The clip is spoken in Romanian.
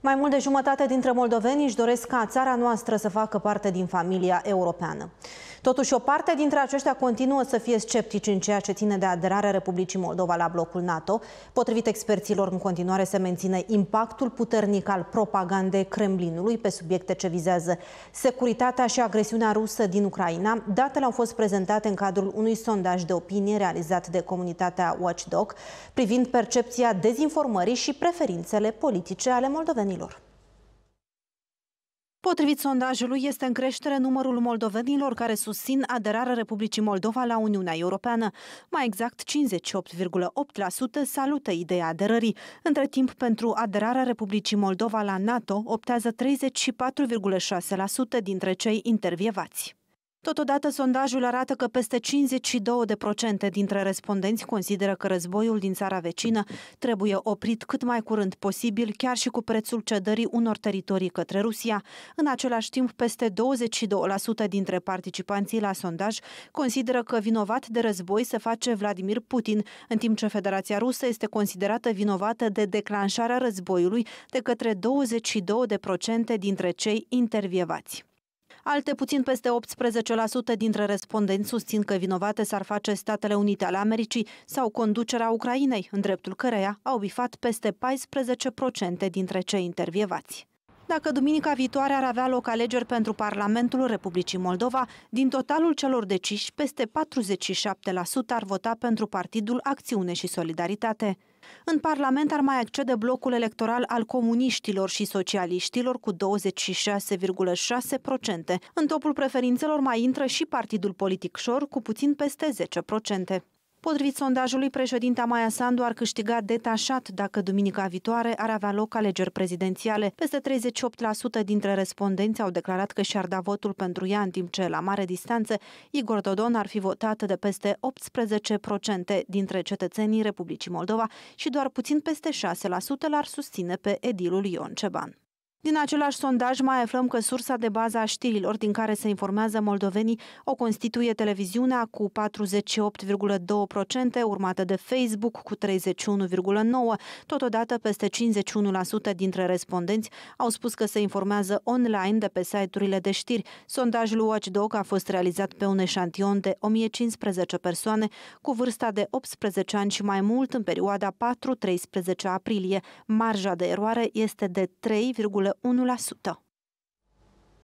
Mai mult de jumătate dintre moldoveni își doresc ca țara noastră să facă parte din familia europeană. Totuși, o parte dintre aceștia continuă să fie sceptici în ceea ce ține de aderarea Republicii Moldova la blocul NATO. Potrivit experților, în continuare se menține impactul puternic al propagandei Kremlinului pe subiecte ce vizează securitatea și agresiunea rusă din Ucraina. Datele au fost prezentate în cadrul unui sondaj de opinie realizat de comunitatea Watchdog privind percepția dezinformării și preferințele politice ale moldovenilor. Potrivit sondajului, este în creștere numărul moldovenilor care susțin aderarea Republicii Moldova la Uniunea Europeană. Mai exact, 58,8% salută ideea aderării. Între timp, pentru aderarea Republicii Moldova la NATO, optează 34,6% dintre cei intervievați. Totodată, sondajul arată că peste 52% dintre respondenți consideră că războiul din țara vecină trebuie oprit cât mai curând posibil, chiar și cu prețul cedării unor teritorii către Rusia. În același timp, peste 22% dintre participanții la sondaj consideră că vinovat de război se face Vladimir Putin, în timp ce Federația Rusă este considerată vinovată de declanșarea războiului de către 22% dintre cei intervievați. Alte puțin peste 18% dintre respondenți susțin că vinovate s-ar face Statele Unite ale Americii sau conducerea Ucrainei, în dreptul căreia au bifat peste 14% dintre cei intervievați dacă duminica viitoare ar avea loc alegeri pentru Parlamentul Republicii Moldova, din totalul celor deciși, peste 47% ar vota pentru Partidul Acțiune și Solidaritate. În Parlament ar mai accede blocul electoral al comuniștilor și socialiștilor cu 26,6%. În topul preferințelor mai intră și Partidul Politic Șor cu puțin peste 10%. Potrivit sondajului, președinta Maia Sandu ar câștiga detașat dacă duminica viitoare ar avea loc alegeri prezidențiale. Peste 38% dintre respondenți au declarat că și-ar da votul pentru ea, în timp ce, la mare distanță, Igor Dodon ar fi votat de peste 18% dintre cetățenii Republicii Moldova și doar puțin peste 6% l-ar susține pe edilul Ion Ceban. Din același sondaj mai aflăm că sursa de bază a știrilor din care se informează moldovenii o constituie televiziunea cu 48,2%, urmată de Facebook cu 31,9%. Totodată, peste 51% dintre respondenți au spus că se informează online de pe site-urile de știri. Sondajul Watchdog a fost realizat pe un eșantion de 1015 persoane cu vârsta de 18 ani și mai mult în perioada 4-13 aprilie. Marja de eroare este de 3,8%. on nous la soutint.